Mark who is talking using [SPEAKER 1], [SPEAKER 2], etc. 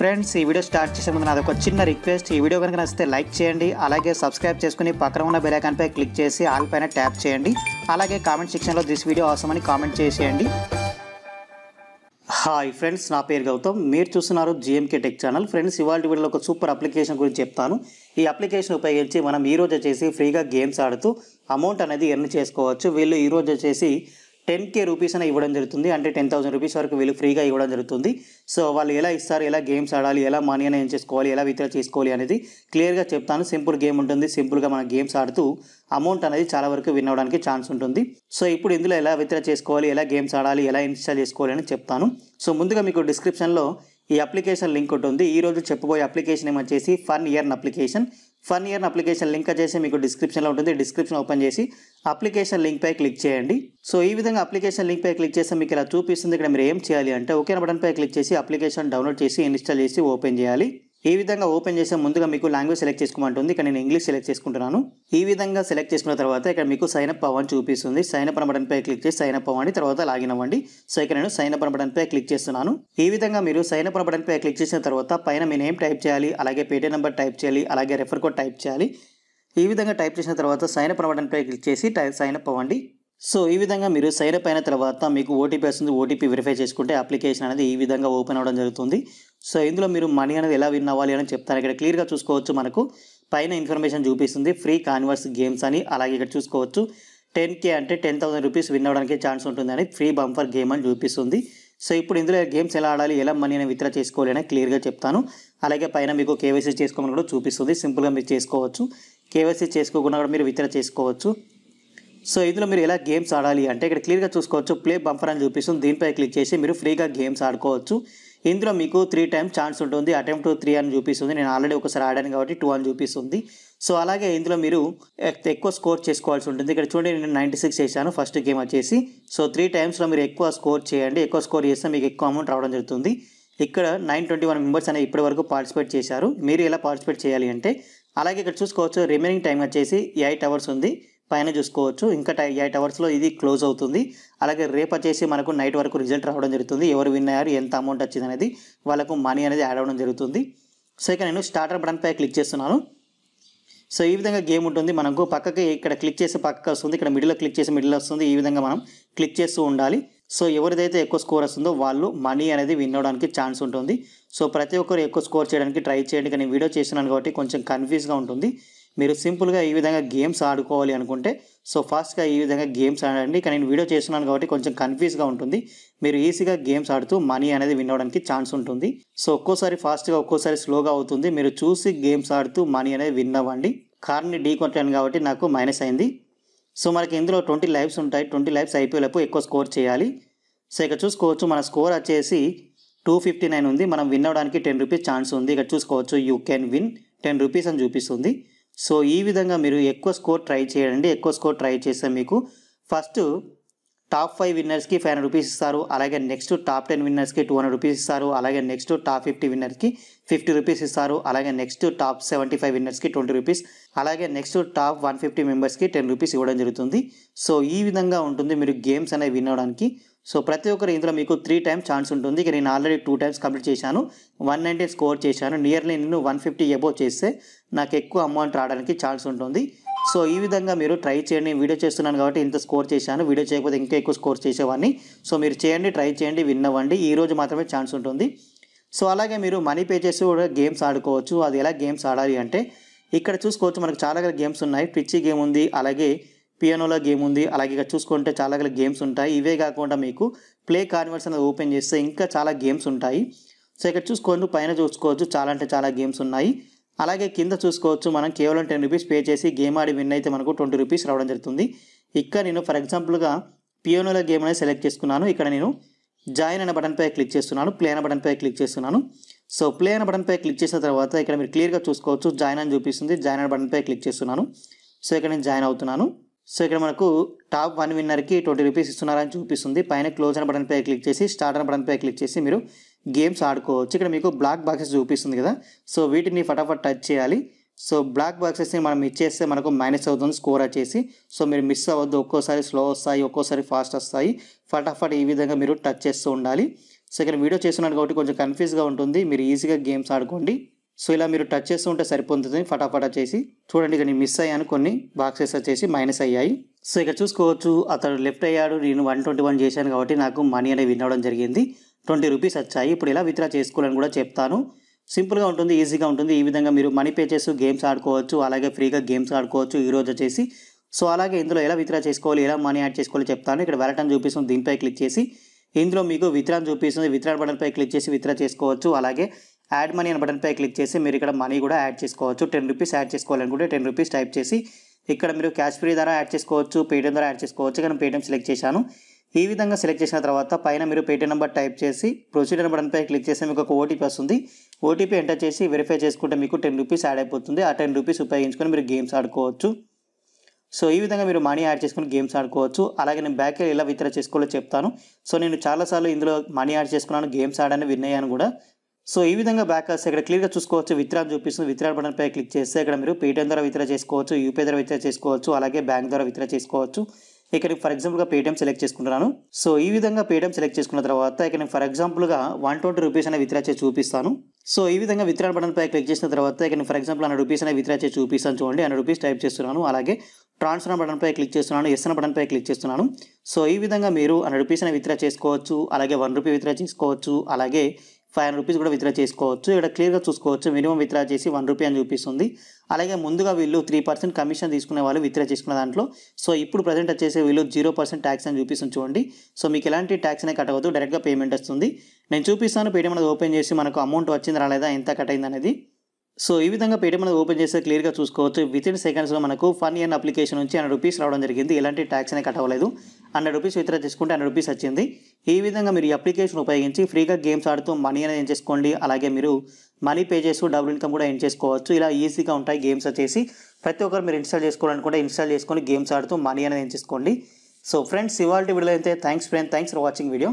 [SPEAKER 1] friends ఈ video start చేసే ముందు నాది ఒక చిన్న రిక్వెస్ట్ ఈ వీడియో కనుక నచ్చితే లైక్ చేయండి అలాగే సబ్స్క్రైబ్ చేసుకుని పక్కన ఉన్న పై క్లిక్ చేసి ఆల్ పైన ట్యాప్ చేయండి అలాగే కామెంట్ సెక్షన్లో దిస్ వీడియో అని కామెంట్ చేసేయండి హాయ్ ఫ్రెండ్స్ నా పేరు గౌతమ్ మీరు చూస్తున్నారు జిఎంకే టెక్ ఛానల్ ఫ్రెండ్స్ ఇవాళ వీడియోలో ఒక సూపర్ అప్లికేషన్ గురించి చెప్తాను ఈ అప్లికేషన్ ఉపయోగించి మనం ఈరోజు వచ్చేసి ఫ్రీగా గేమ్స్ ఆడుతూ అమౌంట్ అనేది ఎర్న్ చేసుకోవచ్చు వీళ్ళు ఈరోజు వచ్చేసి టెన్ కే రూపీస్ అయినా ఇవ్వడం జరుగుతుంది అంటే టెన్ థౌసండ్ రూపీస్ వరకు వీళ్ళు ఫ్రీగా ఇవ్వడం జరుగుతుంది సో వాళ్ళు ఎలా ఇస్తారు ఎలా గేమ్స్ ఆడాలి ఎలా మనీ అయినా ఏం చేసుకోవాలి ఎలా విత్డ్రా చేసుకోవాలి అనేది క్లియర్గా చెప్తాను సింపుల్ గేమ్ ఉంటుంది సింపుల్గా మన గేమ్స్ ఆడుతూ అమౌంట్ అనేది చాలా వరకు విన్ అవ్వడానికి ఛాన్స్ ఉంటుంది సో ఇప్పుడు ఇందులో ఎలా విత్డ్రా చేసుకోవాలి ఎలా గేమ్స్ ఆడాలి ఎలా ఇన్స్టాల్ చేసుకోవాలి అని చెప్తాను సో ముందుగా మీకు డిస్క్రిప్షన్లో ఈ అప్లికేషన్ లింక్ ఉంటుంది ఈరోజు చెప్పబోయే అప్లికేషన్ ఏమొచ్చేసి fun year application fun year application link చేసి మీకు డిస్క్రిప్షన్లో ఉంటుంది డిస్క్రిప్షన్ ఓపెన్ చేసి అప్లికేషన్ లింక్పై క్లిక్ చేయండి సో ఈ విధంగా అప్లికేషన్ లింక్పై క్లిక్ చేస్తే మీకు ఇలా చూపిస్తుంది ఇక్కడ మీరు ఏం చేయాలి అంటే ఓకే బటన్పై క్లిక్ చేసి అప్లికేషన్ డౌన్లోడ్ చేసి ఇన్స్టాల్ చేసి ఓపెన్ చేయాలి ఏ విధంగా ఓపెన్ చేసే ముందుగా మీకు లాంగ్వేజ్ సెలెక్ట్ చేసుకోమంటుంది ఇక్కడ నేను ఇంగ్లీష్ సెలెక్ట్ చేసుకుంటున్నాను ఈ విధంగా సెలెక్ట్ చేసుకున్న తర్వాత ఇక్కడ మీకు సైన్ అప్ అవ్వని చూపిస్తుంది సైన్ అప్ అన్న పై క్లిక్ చేసి సైన్ అప్ అవ్వండి తర్వాత లాగిన్ అవ్వండి సో ఇక్కడ నేను సైన్ అప్ పై క్లిక్ చేస్తున్నాను ఈ విధంగా మీరు సైన్ అప్ పై క్లిక్ చేసిన తర్వాత పైన మీ నేమ్ టైప్ చేయాలి అలాగే పేటీఎం నెంబర్ టైప్ చేయాలి అలాగే రెఫర్ కోడ్ టైప్ చేయాలి ఈ విధంగా టైప్ చేసిన తర్వాత సైన్ అప్ పై క్లిక్ చేసి టైప్ సైన్ అప్ అవ్వండి సో ఈ విధంగా మీరు సైన్ అప్ అయిన తర్వాత మీకు ఓటీపీ వస్తుంది ఓటీపీ వెరిఫై చేసుకుంటే అప్లికేషన్ అనేది ఈ విధంగా ఓపెన్ అవ్వడం జరుగుతుంది సో ఇందులో మీరు మనీ అనేది ఎలా విన్ అవ్వాలి అని చెప్తారు ఇక్కడ క్లియర్గా చూసుకోవచ్చు మనకు పైన ఇన్ఫర్మేషన్ చూపిస్తుంది ఫ్రీ కాన్వర్స్ గేమ్స్ అని అలాగే ఇక్కడ చూసుకోవచ్చు టెన్ కే అంటే టెన్ థౌసండ్ రూపీస్ విన్ అవ్వడానికి ఛాన్స్ ఉంటుందని ఫ్రీ బంఫర్ గేమ్ అని చూపిస్తుంది సో ఇప్పుడు ఇందులో గేమ్స్ ఎలా ఆడాలి ఎలా మనీ అనేది విత్డ్రా చేసుకోవాలి అని క్లియర్గా చెప్తాను అలాగే పైన మీకు కేవైసీ చేసుకోమని కూడా చూపిస్తుంది సింపుల్గా మీరు చేసుకోవచ్చు కేవైసీ చేసుకోకుండా కూడా మీరు విత్డ్రా చేసుకోవచ్చు సో ఇందులో మీరు ఎలా గేమ్స్ ఆడాలి అంటే ఇక్కడ క్లియర్గా చూసుకోవచ్చు ప్లే బంఫర్ అని చూపిస్తుంది దీనిపై క్లిక్ చేసి మీరు ఫ్రీగా గేమ్స్ ఆడుకోవచ్చు ఇందులో మీకు త్రీ టైమ్స్ ఛాన్స్ ఉంటుంది అటెంప్ట్ త్రీ అని చూపిస్తుంది నేను ఆల్రెడీ ఒకసారి ఆడాను కాబట్టి టూ అని చూపిస్తుంది సో అలాగే ఇందులో మీరు ఎక్కువ స్కోర్ చేసుకోవాల్సి ఉంటుంది ఇక్కడ చూడండి నేను నైంటీ సిక్స్ చేశాను ఫస్ట్ గేమ్ వచ్చేసి సో త్రీ టైమ్స్లో మీరు ఎక్కువ స్కోర్ చేయండి ఎక్కువ స్కోర్ చేస్తే మీకు ఎక్కువ అమౌంట్ రావడం జరుగుతుంది ఇక్కడ నైన్ ట్వంటీ వన్ మెంబర్స్ అనేవి ఇప్పటి వరకు పార్టిసిపేట్ చేశారు మీరు ఎలా పార్టిసిపేట్ చేయాలి అంటే అలాగే ఇక్కడ చూసుకోవచ్చు రిమైనింగ్ టైం వచ్చేసి ఎయిట్ అవర్స్ ఉంది పైన చూసుకోవచ్చు ఇంకా ఎయిట్ అవర్స్లో ఇది క్లోజ్ అవుతుంది అలాగే రేపు వచ్చేసి మనకు నైట్ వరకు రిజల్ట్ రావడం జరుగుతుంది ఎవరు విన్ అయ్యారు ఎంత అమౌంట్ వచ్చింది అనేది వాళ్ళకు మనీ అనేది యాడ్ అవ్వడం జరుగుతుంది సో ఇక నేను స్టార్టర్ పై క్లిక్ చేస్తున్నాను సో ఈ విధంగా గేమ్ ఉంటుంది మనకు పక్కకి ఇక్కడ క్లిక్ చేసి పక్కకి వస్తుంది ఇక్కడ మిడిల్లో క్లిక్ చేసి మిడిల్ వస్తుంది ఈ విధంగా మనం క్లిక్ చేస్తూ ఉండాలి సో ఎవరిదైతే ఎక్కువ స్కోర్ వస్తుందో వాళ్ళు మనీ అనేది విన్ అవడానికి ఛాన్స్ ఉంటుంది సో ప్రతి ఒక్కరు ఎక్కువ స్కోర్ చేయడానికి ట్రై చేయండి కానీ వీడియో చేస్తున్నాను కాబట్టి కొంచెం కన్ఫ్యూజ్గా ఉంటుంది మీరు సింపుల్గా ఈ విధంగా గేమ్స్ ఆడుకోవాలి అనుకుంటే సో ఫాస్ట్గా ఈ విధంగా గేమ్స్ ఆడండి కానీ నేను వీడియో చేస్తున్నాను కాబట్టి కొంచెం కన్ఫ్యూజ్గా ఉంటుంది మీరు ఈజీగా గేమ్స్ ఆడుతూ మనీ అనేది విన్ అవ్వడానికి ఛాన్స్ ఉంటుంది సో ఒక్కోసారి ఫాస్ట్గా ఒక్కోసారి స్లోగా అవుతుంది మీరు చూసి గేమ్స్ ఆడుతూ మనీ అనేది విన్ అవ్వండి కార్ని డీ కొట్టాను కాబట్టి నాకు మైనస్ అయింది సో మనకి ఇందులో ట్వంటీ లైఫ్స్ ఉంటాయి ట్వంటీ లైఫ్స్ అయిపోయేటప్పుడు ఎక్కువ స్కోర్ చేయాలి సో ఇక చూసుకోవచ్చు మన స్కోర్ వచ్చేసి టూ ఫిఫ్టీ నైన్ ఉంది మనం విన్ అవ్వడానికి టెన్ రూపీస్ ఛాన్స్ ఉంది ఇక్కడ చూసుకోవచ్చు you can win ten rupees అని చూపిస్తుంది సో ఈ విధంగా మీరు ఎక్కువ స్కోర్ ట్రై చేయండి ఎక్కువ స్కోర్ ట్రై చేస్తే మీకు ఫస్ట్ టాప్ ఫైవ్ విన్నర్స్కి ఫైవ్ హండ్రెడ్ రూపీస్ ఇస్తారు అలాగే నెక్స్ట్ టాప్ టెన్ విన్నర్స్కి టూ హండ్రెడ్ రూపీస్ ఇస్తారు అలాగే నెక్స్ట్ టాప్ ఫిఫ్టీ విన్నర్స్కి ఫిఫ్టీ రూపీస్ ఇస్తారు అలాగే నెక్స్ట్ టాప్ సెవెంటీ ఫైవ్ విన్నర్స్కి ట్వంటీ రూపీస్ అలాగే నెక్స్ట్ టాప్ వన్ ఫిఫ్టీ మెంబర్స్కి టెన్ రూపీస్ ఇవ్వడం జరుగుతుంది సో ఈ విధంగా ఉంటుంది మీరు గేమ్స్ అనేవి అవడానికి సో ప్రతి ఒక్కరు ఇందులో మీకు త్రీ టైమ్స్ ఛాన్స్ ఉంటుంది ఇక నేను ఆల్రెడీ టూ టైమ్స్ కంప్లీట్ చేశాను వన్ నైంటీ స్కోర్ చేశాను నియర్లీ నేను వన్ ఫిఫ్టీ అబోవ్ చేస్తే నాకు ఎక్కువ అమౌంట్ రావడానికి ఛాన్స్ ఉంటుంది సో ఈ విధంగా మీరు ట్రై చేయండి వీడియో చేస్తున్నాను కాబట్టి ఇంత స్కోర్ చేశాను వీడియో చేయకపోతే ఇంకా ఎక్కువ స్కోర్ చేసేవాడిని సో మీరు చేయండి ట్రై చేయండి విన్ అవ్వండి ఈ రోజు మాత్రమే ఛాన్స్ ఉంటుంది సో అలాగే మీరు మనీ పే చేసి కూడా గేమ్స్ ఆడుకోవచ్చు అది ఎలా గేమ్స్ ఆడాలి అంటే ఇక్కడ చూసుకోవచ్చు మనకు చాలా గేమ్స్ ఉన్నాయి పిచ్చి గేమ్ ఉంది అలాగే పియానోలో గేమ్ ఉంది అలాగే ఇక చూసుకుంటే చాలా గేమ్స్ ఉంటాయి ఇవే కాకుండా మీకు ప్లే కార్నివర్స్ అనేది ఓపెన్ చేస్తే ఇంకా చాలా గేమ్స్ ఉంటాయి సో ఇక్కడ చూసుకోండి పైన చూసుకోవచ్చు చాలా అంటే చాలా గేమ్స్ ఉన్నాయి అలాగే కింద చూసుకోవచ్చు మనం కేవలం టెన్ రూపీస్ పే చేసి గేమ్ ఆడి విన్ అయితే మనకు ట్వంటీ రూపీస్ రావడం జరుగుతుంది ఇక్కడ నేను ఫర్ ఎగ్జాంపుల్గా పియోనోలో గేమ్ అనేది సెలెక్ట్ చేసుకున్నాను ఇక్కడ నేను జాయిన్ అనే బటన్పై క్లిక్ చేస్తున్నాను ప్లే అనే బటన్పై క్లిక్ చేస్తున్నాను సో ప్లే అనే బటన్పై క్లిక్ చేసిన తర్వాత ఇక్కడ మీరు క్లియర్గా చూసుకోవచ్చు జాయిన్ అని చూపిస్తుంది జాయిన్ అనే బటన్పై క్లిక్ చేస్తున్నాను సో ఇక్కడ నేను జాయిన్ అవుతున్నాను సో ఇక్కడ మనకు టాప్ వన్ విన్నర్కి ట్వంటీ రూపీస్ ఇస్తున్నారని చూపిస్తుంది పైన క్లోజ్ అనే బటన్పై క్లిక్ చేసి స్టార్ట్ అనే బటన్పై క్లిక్ చేసి మీరు గేమ్స్ ఆడుకోవచ్చు ఇక్కడ మీకు బ్లాక్ బాక్సెస్ చూపిస్తుంది కదా సో వీటిని ఫటాఫట్ టచ్ చేయాలి సో బ్లాక్ బాక్సెస్ని మనం ఇచ్చేస్తే మనకు మైనస్ అవుతుంది స్కోర్ వచ్చేసి సో మీరు మిస్ అవ్వద్దు ఒక్కోసారి స్లో వస్తాయి ఒక్కోసారి ఫాస్ట్ వస్తాయి ఫటాఫట్ ఈ విధంగా మీరు టచ్ చేస్తూ ఉండాలి సో ఇక్కడ వీడియో చేస్తున్నాడు కాబట్టి కొంచెం కన్ఫ్యూజ్గా ఉంటుంది మీరు ఈజీగా గేమ్స్ ఆడుకోండి సో ఇలా మీరు టచ్ చేస్తూ ఉంటే సరిపోతుంది ఫటాఫటా చేసి చూడండి ఇక నేను మిస్ అయ్యాను కొన్ని బాక్సెస్ వచ్చేసి మైనస్ అయ్యాయి సో ఇక చూసుకోవచ్చు అతడు లెఫ్ట్ అయ్యాడు నేను వన్ ట్వంటీ వన్ చేశాను కాబట్టి నాకు మనీ అనేది విన్ అవ్వడం జరిగింది ట్వంటీ రూపీస్ వచ్చాయి ఇప్పుడు ఇలా విత్డ్రా చేసుకోవాలని కూడా చెప్తాను సింపుల్గా ఉంటుంది ఈజీగా ఉంటుంది ఈ విధంగా మీరు మనీ పే చేస్తూ గేమ్స్ ఆడుకోవచ్చు అలాగే ఫ్రీగా గేమ్స్ ఆడుకోవచ్చు ఈరోజు వచ్చేసి సో అలాగే ఇందులో ఎలా విత్డ్రా చేసుకోవాలి ఎలా మనీ యాడ్ చేసుకోవాలి చెప్తాను ఇక్కడ వెరటన్ చూపిస్తుంది దీనిపై క్లిక్ చేసి ఇందులో మీకు విత్రాన్ చూపిస్తుంది విత్రాన్ బటన్పై క్లిక్ చేసి విత్రా చేసుకోవచ్చు అలాగే యాడ్ మనీ అనే బటన్పై క్లిక్ చేసి మీరు ఇక్కడ మనీ కూడా యాడ్ చేసుకోవచ్చు టెన్ రూపీస్ యాడ్ చేసుకోవాలనుకుంటే టెన్ రూపీస్ టైప్ చేసి ఇక్కడ మీరు క్యాష్ ఫ్రీ ద్వారా యాడ్ చేసుకోవచ్చు పేటీఎం ద్వారా యాడ్ చేసుకోవచ్చు కానీ పేటీఎం సెలెక్ట్ చేశాను ఈ విధంగా సెలెక్ట్ చేసిన తర్వాత పైన మీరు పేటీఎం నెంబర్ టైప్ చేసి ప్రొసీడర్ అనే బటన్పై క్లిక్ చేస్తే మీకు ఒక ఓటీపీ వస్తుంది ఓటీపీ ఎంటర్ చేసి వెరిఫై చేసుకుంటే మీకు టెన్ రూపీస్ యాడ్ అయిపోతుంది ఆ టెన్ రూపీస్ ఉపయోగించుకొని మీరు గేమ్స్ ఆడుకోవచ్చు సో ఈ విధంగా మీరు మనీ యాడ్ చేసుకుని గేమ్స్ ఆడుకోవచ్చు అలాగే నేను బ్యాక్ ఎలా విత్డ్రా చేసుకోవాలో చెప్తాను సో నేను చాలాసార్లు ఇందులో మనీ యాడ్ చేసుకున్నాను గేమ్స్ ఆడాను విన్ అయ్యాను కూడా సో ఈ విధంగా బ్యాక్ వస్తే ఇక్కడ క్లియర్గా చూసుకోవచ్చు విత్రాన్ చూపిస్తుంది విత్రాన్ బటన్ పై క్లిక్ చేస్తే ఇక్కడ మీరు పేటీఎం ద్వారా విత్డ్రా చేసుకోవచ్చు యూపీఐ ద్వారా విత్డ్రా చేసుకోవచ్చు అలాగే బ్యాంక్ ద్వారా విత్డ్రా చేసుకోవచ్చు ఇక్కడ ఫర్ ఎగ్జాంపుల్గా పేటీఎం సెలెక్ట్ చేసుకుంటున్నాను సో ఈ విధంగా పేటీఎం సెలెక్ట్ చేసుకున్న తర్వాత ఇక్కడ నేను ఫర్ ఎగ్జాంపుల్గా వన్ ట్వంటీ రూపీస్ అనే విత్డ్రా చేసి చూపిస్తాను సో ఈ విధంగా విత్డ్రా బటన్ పై క్లిక్ చేసిన తర్వాత ఇక్కడ ఫర్ ఎగ్జాంపుల్ హండ్రెడ్ రూపీస్ అనే విత్డ్రా చేసి చూపిస్తాను చూడండి హండ్రెడ్ రూపీస్ టైప్ చేస్తున్నాను అలాగే ట్రాన్స్ఫర్ బటన్ పై క్లిక్ చేస్తున్నాను ఎస్ఎన్ బటన్ పై క్లిక్ చేస్తున్నాను సో ఈ విధంగా మీరు హండ్రెడ్ రూపీస్ అనే విత్డ్రా చేసుకోవచ్చు అలాగే వన్ రూపీ విత్డ్రా చేసుకోవచ్చు అలాగే ఫైవ్ హండ్రెడ్ రూపీస్ కూడా విత్డ్రా చేసుకోవచ్చు ఇక్కడ క్లియర్గా చూసుకోవచ్చు మినిమం విత్డ్రా చేసి వన్ రూపీ అని చూపిస్తుంది అలాగే ముందుగా వీళ్ళు త్రీ పర్సెంట్ కమిషన్ తీసుకునే వాళ్ళు విత్డ్రా చేసుకున్న దాంట్లో సో ఇప్పుడు ప్రజెంట్ వచ్చేసి వీళ్ళు జీరో పర్సెంట్ ట్యాక్స్ అని చూపిస్తుంది చూడండి సో మీకు ఎలాంటి ట్యాక్స్ అనేది కట్టవద్దు డైరెక్ట్గా పేమెంట్ వస్తుంది నేను చూపిస్తాను పేటీఎం అనేది ఓపెన్ చేసి మనకు అమౌంట్ వచ్చింది రాలేదా ఎంత కట్ అయింది అనేది సో ఈ విధంగా పేటీఎం అనేది ఓపెన్ చేస్తే క్లియర్గా చూసుకోవచ్చు విత్ ఇన్ సెకండ్స్లో మనకు ఫన్ ఇయర్ అప్లికేషన్ నుంచి హండ్రెడ్ రూపీస్ రావడం జరిగింది ఎలాంటి ట్యాక్స్ అనేది కట్టవలేదు హండ్రెడ్ రూపీస్ విత్డ్రా చేసుకుంటే హండ్రెడ్ రూపీస్ వచ్చింది ఈ విధంగా మీరు ఈ అప్లికేషన్ ఉపయోగించి ఫ్రీగా గేమ్స్ ఆడుతూ మనీ అనేది ఏం చేసుకోండి అలాగే మీరు మనీ పే చేస్తూ డబుల్ ఇన్కమ్ కూడా ఏం చేసుకోవచ్చు ఇలా ఈజీగా ఉంటాయి గేమ్స్ వచ్చేసి ప్రతి ఒక్కరు మీరు ఇన్స్టాల్ చేసుకోవాలనుకుంటే ఇన్స్టాల్ చేసుకొని గేమ్స్ ఆడుతూ మనీ అనేది ఏం చేసుకోండి సో ఫ్రెండ్స్ ఇవాళ వీడియో అయితే thanks friend thanks for watching video